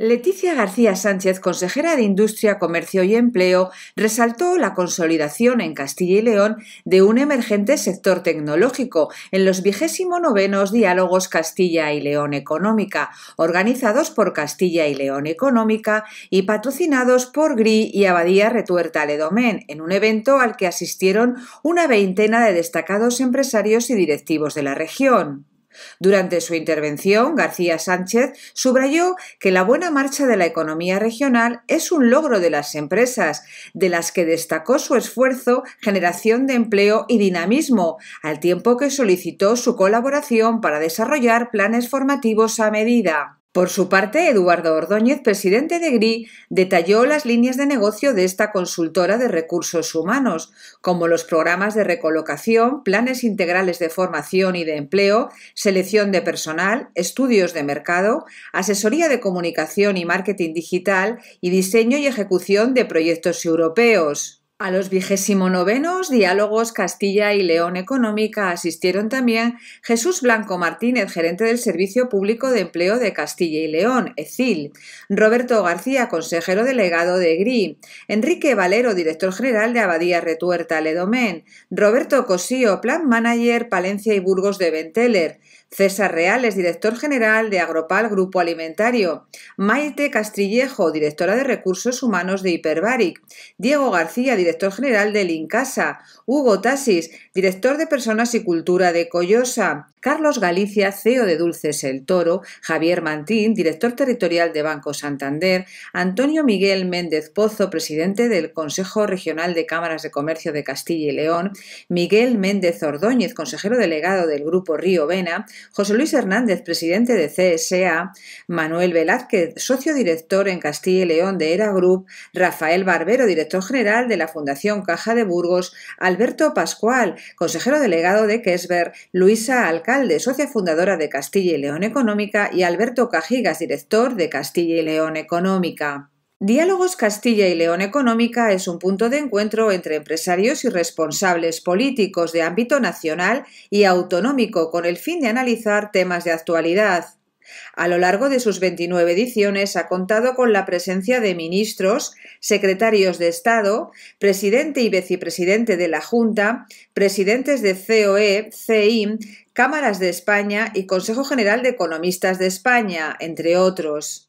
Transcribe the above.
Leticia García Sánchez, consejera de Industria, Comercio y Empleo, resaltó la consolidación en Castilla y León de un emergente sector tecnológico en los vigésimo novenos diálogos Castilla y León Económica, organizados por Castilla y León Económica y patrocinados por GRI y Abadía Retuerta Ledomén, en un evento al que asistieron una veintena de destacados empresarios y directivos de la región. Durante su intervención, García Sánchez subrayó que la buena marcha de la economía regional es un logro de las empresas, de las que destacó su esfuerzo, generación de empleo y dinamismo, al tiempo que solicitó su colaboración para desarrollar planes formativos a medida. Por su parte, Eduardo Ordóñez, presidente de GRI, detalló las líneas de negocio de esta consultora de recursos humanos, como los programas de recolocación, planes integrales de formación y de empleo, selección de personal, estudios de mercado, asesoría de comunicación y marketing digital y diseño y ejecución de proyectos europeos. A los vigésimo novenos diálogos Castilla y León Económica asistieron también Jesús Blanco Martínez, gerente del Servicio Público de Empleo de Castilla y León, ECIL, Roberto García, consejero delegado de GRI, Enrique Valero, director general de Abadía Retuerta Ledomén, Roberto Cosío, plan manager Palencia y Burgos de Venteler, César Reales, director general de Agropal Grupo Alimentario, Maite Castrillejo, directora de Recursos Humanos de Hiperbaric, Diego García, director general de Lincasa, Hugo Tasis, director de Personas y Cultura de Collosa, Carlos Galicia, CEO de Dulces El Toro, Javier Mantín, director territorial de Banco Santander, Antonio Miguel Méndez Pozo, presidente del Consejo Regional de Cámaras de Comercio de Castilla y León, Miguel Méndez Ordóñez, consejero delegado del Grupo Río Vena, José Luis Hernández, presidente de CSA, Manuel Velázquez, socio director en Castilla y León de Era Group, Rafael Barbero, director general de la Fundación Caja de Burgos, Alberto Pascual, consejero delegado de Kesber, Luisa Alcalde, socia fundadora de Castilla y León Económica y Alberto Cajigas, director de Castilla y León Económica. Diálogos Castilla y León Económica es un punto de encuentro entre empresarios y responsables políticos de ámbito nacional y autonómico con el fin de analizar temas de actualidad. A lo largo de sus 29 ediciones ha contado con la presencia de ministros, secretarios de Estado, presidente y vicepresidente de la Junta, presidentes de COE, CIM, Cámaras de España y Consejo General de Economistas de España, entre otros.